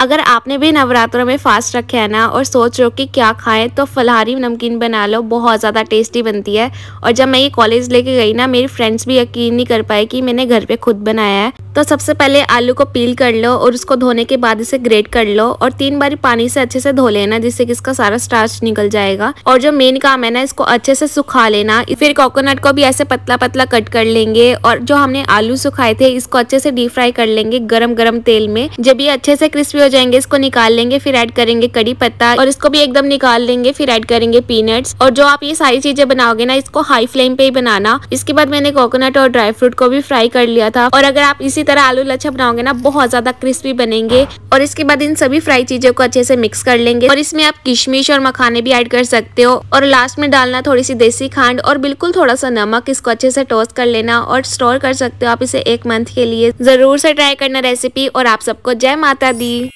अगर आपने भी नवरात्रों में फास्ट रखे है ना और सोच रहे हो कि क्या खाएं तो फलहारी नमकीन बना लो बहुत ज़्यादा टेस्टी बनती है और जब मैं ये कॉलेज लेके गई ना मेरी फ्रेंड्स भी यकीन नहीं कर पाए कि मैंने घर पे खुद बनाया है तो सबसे पहले आलू को पील कर लो और उसको धोने के बाद इसे ग्रेट कर लो और तीन बारी पानी से अच्छे से धो लेना जिससे कि इसका सारा स्टार्च निकल जाएगा और जो मेन काम है ना इसको अच्छे से सुखा लेना फिर कोकोनट को भी ऐसे पतला पतला कट कर लेंगे और जो हमने आलू सुखाए थे इसको अच्छे से डीप फ्राई कर लेंगे गरम गरम तेल में जब ये अच्छे से क्रिस्पी हो जाएंगे इसको निकाल लेंगे फिर एड करेंगे कड़ी पत्ता और इसको भी एकदम निकाल लेंगे फिर एड करेंगे पीनट्स और जो आप ये सारी चीजें बनाओगे ना इसको हाई फ्लेम पे ही बनाना इसके बाद मैंने कोकोनट और ड्राई फ्रूट को भी फ्राई कर लिया था और अगर आप इसी इसी तरह आलू लच्छा बनाओगे ना बहुत ज्यादा क्रिस्पी बनेंगे और इसके बाद इन सभी फ्राई चीजों को अच्छे से मिक्स कर लेंगे और इसमें आप किशमिश और मखाने भी ऐड कर सकते हो और लास्ट में डालना थोड़ी सी देसी खांड और बिल्कुल थोड़ा सा नमक इसको अच्छे से टोस्ट कर लेना और स्टोर कर सकते हो आप इसे एक मंथ के लिए जरूर से ट्राई करना रेसिपी और आप सबको जय माता दी